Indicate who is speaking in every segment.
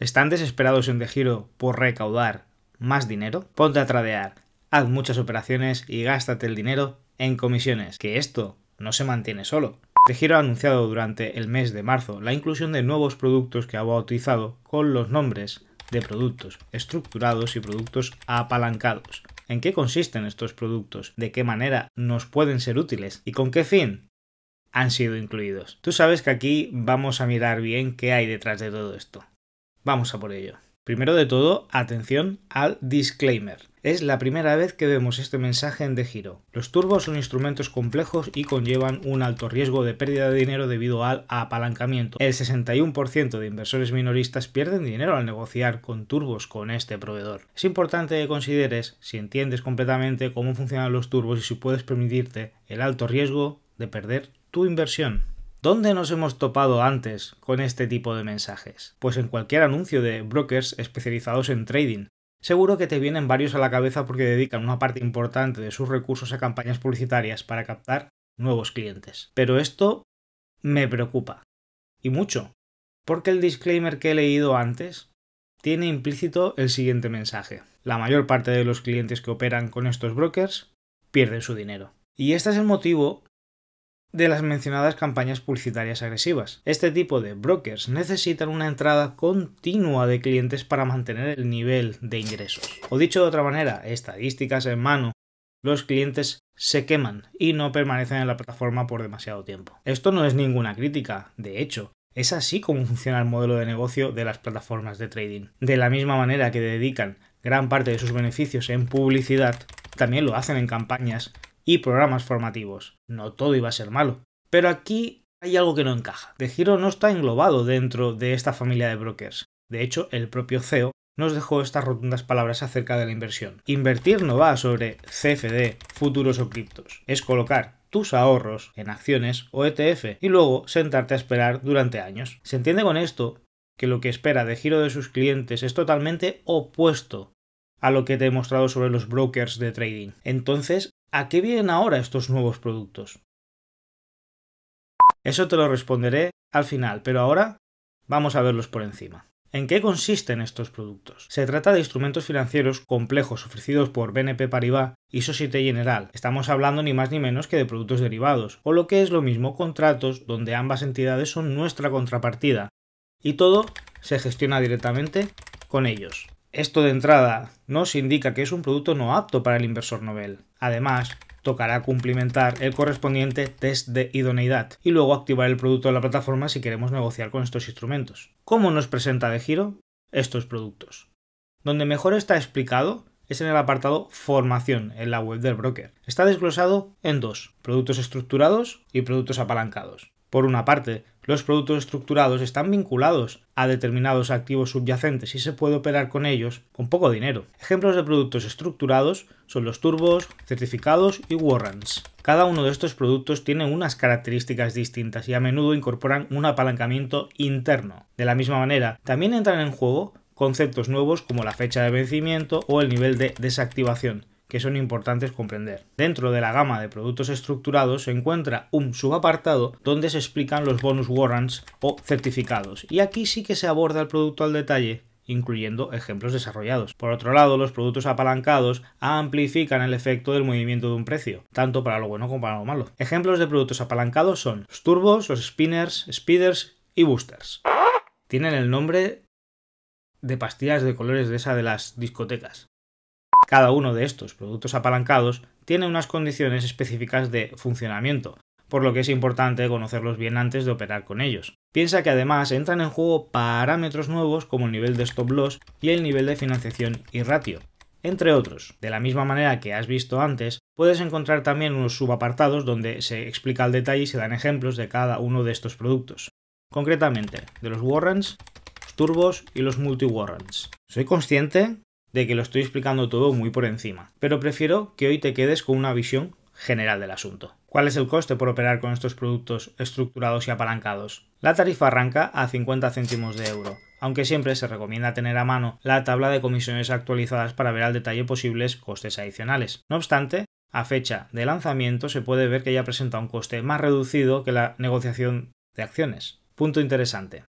Speaker 1: ¿Están desesperados en De por recaudar más dinero? Ponte a tradear, haz muchas operaciones y gástate el dinero en comisiones, que esto no se mantiene solo. De ha anunciado durante el mes de marzo la inclusión de nuevos productos que ha bautizado con los nombres de productos estructurados y productos apalancados. ¿En qué consisten estos productos? ¿De qué manera nos pueden ser útiles? ¿Y con qué fin? han sido incluidos. Tú sabes que aquí vamos a mirar bien qué hay detrás de todo esto. Vamos a por ello. Primero de todo, atención al disclaimer. Es la primera vez que vemos este mensaje en De Giro. Los turbos son instrumentos complejos y conllevan un alto riesgo de pérdida de dinero debido al apalancamiento. El 61% de inversores minoristas pierden dinero al negociar con turbos con este proveedor. Es importante que consideres si entiendes completamente cómo funcionan los turbos y si puedes permitirte el alto riesgo de perder tu inversión. ¿Dónde nos hemos topado antes con este tipo de mensajes? Pues en cualquier anuncio de brokers especializados en trading. Seguro que te vienen varios a la cabeza porque dedican una parte importante de sus recursos a campañas publicitarias para captar nuevos clientes. Pero esto me preocupa. Y mucho. Porque el disclaimer que he leído antes tiene implícito el siguiente mensaje. La mayor parte de los clientes que operan con estos brokers pierden su dinero. Y este es el motivo de las mencionadas campañas publicitarias agresivas. Este tipo de brokers necesitan una entrada continua de clientes para mantener el nivel de ingresos. O dicho de otra manera, estadísticas en mano, los clientes se queman y no permanecen en la plataforma por demasiado tiempo. Esto no es ninguna crítica, de hecho, es así como funciona el modelo de negocio de las plataformas de trading. De la misma manera que dedican gran parte de sus beneficios en publicidad, también lo hacen en campañas y programas formativos. No todo iba a ser malo. Pero aquí hay algo que no encaja. De Giro no está englobado dentro de esta familia de brokers. De hecho, el propio CEO nos dejó estas rotundas palabras acerca de la inversión. Invertir no va sobre CFD, futuros o criptos. Es colocar tus ahorros en acciones o ETF y luego sentarte a esperar durante años. Se entiende con esto que lo que espera de giro de sus clientes es totalmente opuesto a lo que te he mostrado sobre los brokers de trading. Entonces, ¿A qué vienen ahora estos nuevos productos? Eso te lo responderé al final, pero ahora vamos a verlos por encima. ¿En qué consisten estos productos? Se trata de instrumentos financieros complejos ofrecidos por BNP Paribas y Societe General. Estamos hablando ni más ni menos que de productos derivados, o lo que es lo mismo contratos donde ambas entidades son nuestra contrapartida, y todo se gestiona directamente con ellos. Esto de entrada nos indica que es un producto no apto para el inversor novel. Además, tocará cumplimentar el correspondiente test de idoneidad y luego activar el producto de la plataforma si queremos negociar con estos instrumentos. ¿Cómo nos presenta de giro estos productos? Donde mejor está explicado es en el apartado Formación en la web del broker. Está desglosado en dos, productos estructurados y productos apalancados. Por una parte, los productos estructurados están vinculados a determinados activos subyacentes y se puede operar con ellos con poco dinero. Ejemplos de productos estructurados son los turbos, certificados y warrants. Cada uno de estos productos tiene unas características distintas y a menudo incorporan un apalancamiento interno. De la misma manera, también entran en juego conceptos nuevos como la fecha de vencimiento o el nivel de desactivación que son importantes comprender. Dentro de la gama de productos estructurados se encuentra un subapartado donde se explican los bonus warrants o certificados, y aquí sí que se aborda el producto al detalle incluyendo ejemplos desarrollados. Por otro lado, los productos apalancados amplifican el efecto del movimiento de un precio, tanto para lo bueno como para lo malo. Ejemplos de productos apalancados son los turbos, los spinners, speeders y boosters. Tienen el nombre de pastillas de colores de esa de las discotecas. Cada uno de estos productos apalancados tiene unas condiciones específicas de funcionamiento, por lo que es importante conocerlos bien antes de operar con ellos. Piensa que además entran en juego parámetros nuevos como el nivel de stop loss y el nivel de financiación y ratio, entre otros. De la misma manera que has visto antes, puedes encontrar también unos subapartados donde se explica al detalle y se dan ejemplos de cada uno de estos productos. Concretamente, de los warrants, los turbos y los multi-warrants. Soy consciente de que lo estoy explicando todo muy por encima, pero prefiero que hoy te quedes con una visión general del asunto. ¿Cuál es el coste por operar con estos productos estructurados y apalancados? La tarifa arranca a 50 céntimos de euro, aunque siempre se recomienda tener a mano la tabla de comisiones actualizadas para ver al detalle posibles costes adicionales. No obstante, a fecha de lanzamiento se puede ver que ya presenta un coste más reducido que la negociación de acciones. Punto interesante.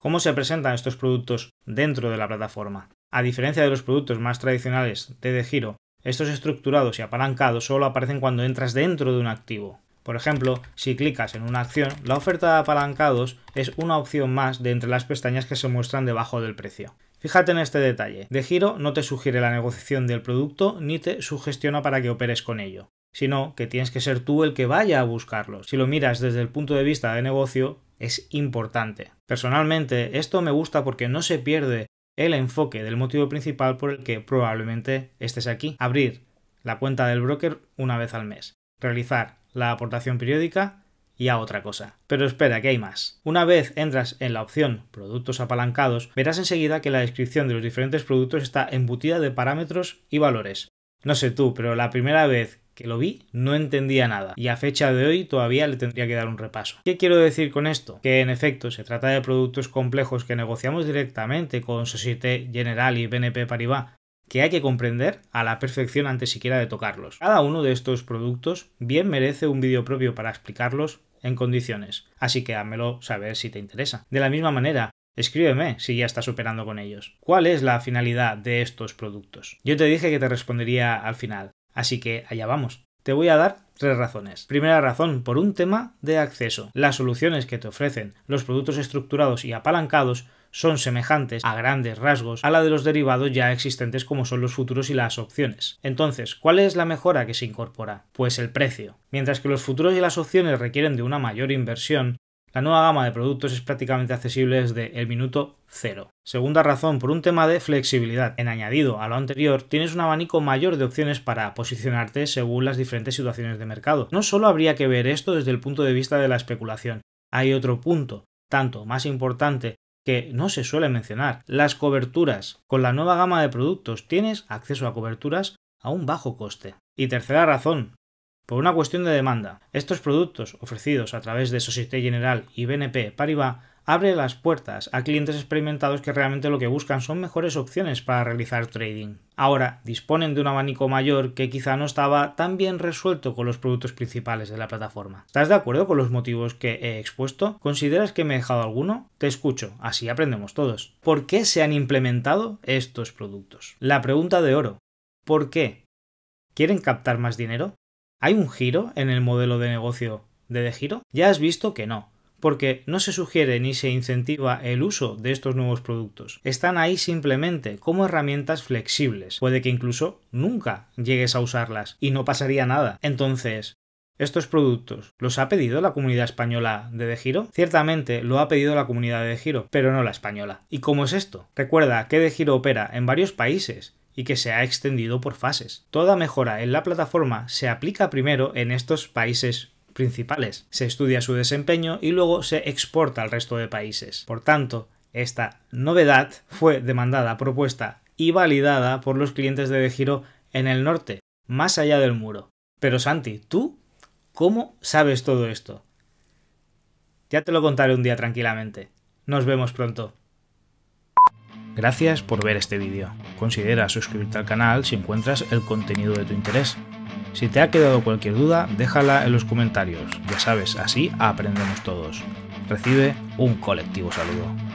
Speaker 1: ¿Cómo se presentan estos productos dentro de la plataforma? A diferencia de los productos más tradicionales de de giro, estos estructurados y apalancados solo aparecen cuando entras dentro de un activo. Por ejemplo, si clicas en una acción, la oferta de apalancados es una opción más de entre las pestañas que se muestran debajo del precio. Fíjate en este detalle, de giro no te sugiere la negociación del producto ni te sugestiona para que operes con ello, sino que tienes que ser tú el que vaya a buscarlo. Si lo miras desde el punto de vista de negocio, es importante. Personalmente, esto me gusta porque no se pierde el enfoque del motivo principal por el que probablemente estés aquí. Abrir la cuenta del broker una vez al mes. Realizar la aportación periódica y a otra cosa. Pero espera, que hay más. Una vez entras en la opción Productos apalancados, verás enseguida que la descripción de los diferentes productos está embutida de parámetros y valores. No sé tú, pero la primera vez que lo vi no entendía nada y a fecha de hoy todavía le tendría que dar un repaso. ¿Qué quiero decir con esto? Que en efecto se trata de productos complejos que negociamos directamente con Societe General y BNP Paribas que hay que comprender a la perfección antes siquiera de tocarlos. Cada uno de estos productos bien merece un vídeo propio para explicarlos en condiciones, así que házmelo saber si te interesa. De la misma manera, Escríbeme si ya estás operando con ellos. ¿Cuál es la finalidad de estos productos? Yo te dije que te respondería al final, Así que allá vamos. Te voy a dar tres razones. Primera razón, por un tema de acceso. Las soluciones que te ofrecen los productos estructurados y apalancados son semejantes a grandes rasgos a la de los derivados ya existentes como son los futuros y las opciones. Entonces, ¿cuál es la mejora que se incorpora? Pues el precio. Mientras que los futuros y las opciones requieren de una mayor inversión, la nueva gama de productos es prácticamente accesible desde el minuto cero. Segunda razón, por un tema de flexibilidad. En añadido a lo anterior, tienes un abanico mayor de opciones para posicionarte según las diferentes situaciones de mercado. No solo habría que ver esto desde el punto de vista de la especulación, hay otro punto, tanto más importante, que no se suele mencionar, las coberturas. Con la nueva gama de productos tienes acceso a coberturas a un bajo coste. Y tercera razón, por una cuestión de demanda, estos productos ofrecidos a través de Societe General y BNP Paribas abren las puertas a clientes experimentados que realmente lo que buscan son mejores opciones para realizar trading. Ahora disponen de un abanico mayor que quizá no estaba tan bien resuelto con los productos principales de la plataforma. ¿Estás de acuerdo con los motivos que he expuesto? ¿Consideras que me he dejado alguno? Te escucho, así aprendemos todos. ¿Por qué se han implementado estos productos? La pregunta de oro. ¿Por qué? ¿Quieren captar más dinero? ¿Hay un giro en el modelo de negocio de De Giro? Ya has visto que no, porque no se sugiere ni se incentiva el uso de estos nuevos productos. Están ahí simplemente como herramientas flexibles. Puede que incluso nunca llegues a usarlas y no pasaría nada. Entonces, ¿Estos productos los ha pedido la comunidad española de De Giro? Ciertamente lo ha pedido la comunidad de De Giro, pero no la española. ¿Y cómo es esto? Recuerda que De Giro opera en varios países y que se ha extendido por fases. Toda mejora en la plataforma se aplica primero en estos países principales, se estudia su desempeño y luego se exporta al resto de países. Por tanto, esta novedad fue demandada, propuesta y validada por los clientes de giro en el norte, más allá del muro. Pero Santi, ¿tú cómo sabes todo esto? Ya te lo contaré un día tranquilamente. Nos vemos pronto. Gracias por ver este vídeo. Considera suscribirte al canal si encuentras el contenido de tu interés. Si te ha quedado cualquier duda, déjala en los comentarios. Ya sabes, así aprendemos todos. Recibe un colectivo saludo.